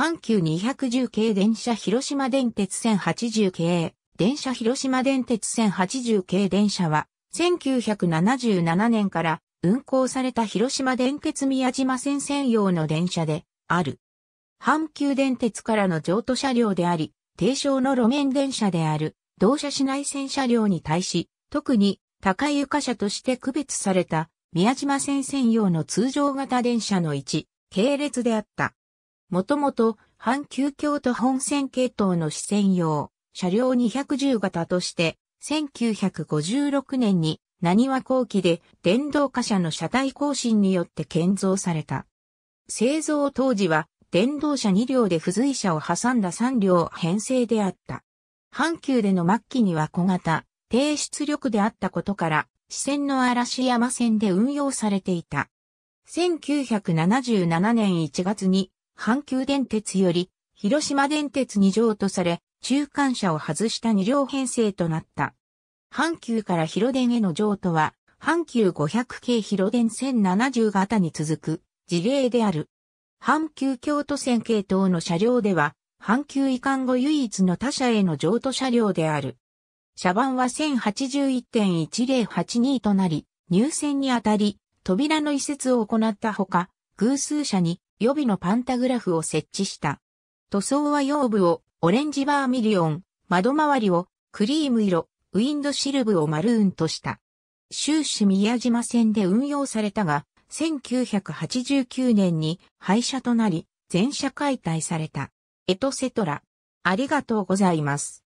阪急210系電車広島電鉄線80系、電車広島電鉄線80系電車は、1977年から運行された広島電鉄宮島線専用の電車である。阪急電鉄からの譲渡車両であり、低床の路面電車である、同車市内線車両に対し、特に高い床車として区別された宮島線専用の通常型電車の1、系列であった。もともと、阪急京都本線系統の支線用、車両210型として、1956年に、何は後期で、電動貨車の車体更新によって建造された。製造当時は、電動車2両で付随車を挟んだ3両編成であった。阪急での末期には小型、低出力であったことから、支線の嵐山線で運用されていた。1977年1月に阪急電鉄より広島電鉄2譲とされ、中間車を外した2両編成となった。阪急から広電への譲渡は、阪急500系広電1070型に続く事例である。阪急京都線系統の車両では、阪急移管後唯一の他社への譲渡車両である。車番は1081.1082となり、入線にあたり、扉の移設を行ったほか、偶数車に予備のパンタグラフを設置した。塗装は腰部をオレンジバーミリオン、窓周りをクリーム色、ウィンドシルブをマルーンとした。終始宮島線で運用されたが、1989年に廃車となり、全車解体された。エトセトラ。ありがとうございます。